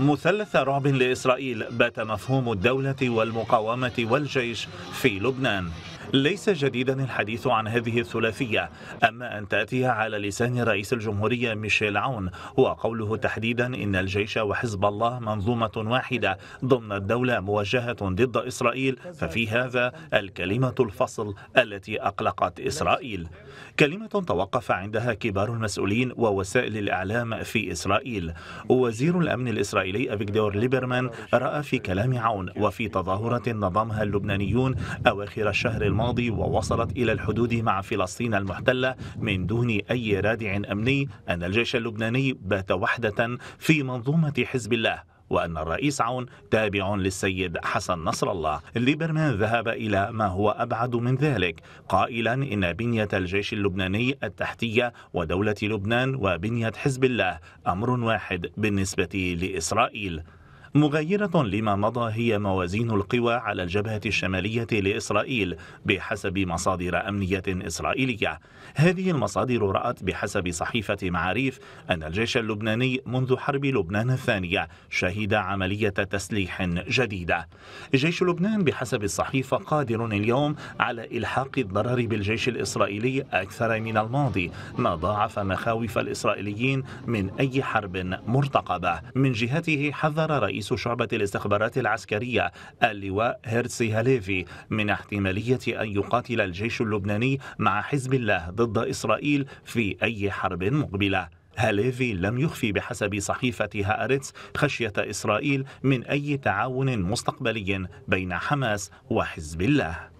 مثلث رعب لإسرائيل بات مفهوم الدولة والمقاومة والجيش في لبنان ليس جديدا الحديث عن هذه الثلاثية أما أن تأتي على لسان رئيس الجمهورية ميشيل عون وقوله تحديدا إن الجيش وحزب الله منظومة واحدة ضمن الدولة موجهة ضد إسرائيل ففي هذا الكلمة الفصل التي أقلقت إسرائيل كلمة توقف عندها كبار المسؤولين ووسائل الإعلام في إسرائيل وزير الأمن الإسرائيلي أفيجدور ليبرمان رأى في كلام عون وفي تظاهرة نظمها اللبنانيون أواخر الشهر الماضي الماضي ووصلت إلى الحدود مع فلسطين المحتلة من دون أي رادع أمني أن الجيش اللبناني بات وحدة في منظومة حزب الله وأن الرئيس عون تابع للسيد حسن نصر الله ليبرمان ذهب إلى ما هو أبعد من ذلك قائلا إن بنية الجيش اللبناني التحتية ودولة لبنان وبنية حزب الله أمر واحد بالنسبة لإسرائيل مغايرة لما مضى هي موازين القوى على الجبهة الشمالية لإسرائيل بحسب مصادر أمنية إسرائيلية هذه المصادر رأت بحسب صحيفة معاريف أن الجيش اللبناني منذ حرب لبنان الثانية شهد عملية تسليح جديدة جيش لبنان بحسب الصحيفة قادر اليوم على إلحاق الضرر بالجيش الإسرائيلي أكثر من الماضي ما ضاعف مخاوف الإسرائيليين من أي حرب مرتقبة من جهته حذر رئيس رئيس شعبة الاستخبارات العسكرية اللواء هيرسي هاليفي من احتمالية أن يقاتل الجيش اللبناني مع حزب الله ضد إسرائيل في أي حرب مقبلة هاليفي لم يخفي بحسب صحيفة هارتس خشية إسرائيل من أي تعاون مستقبلي بين حماس وحزب الله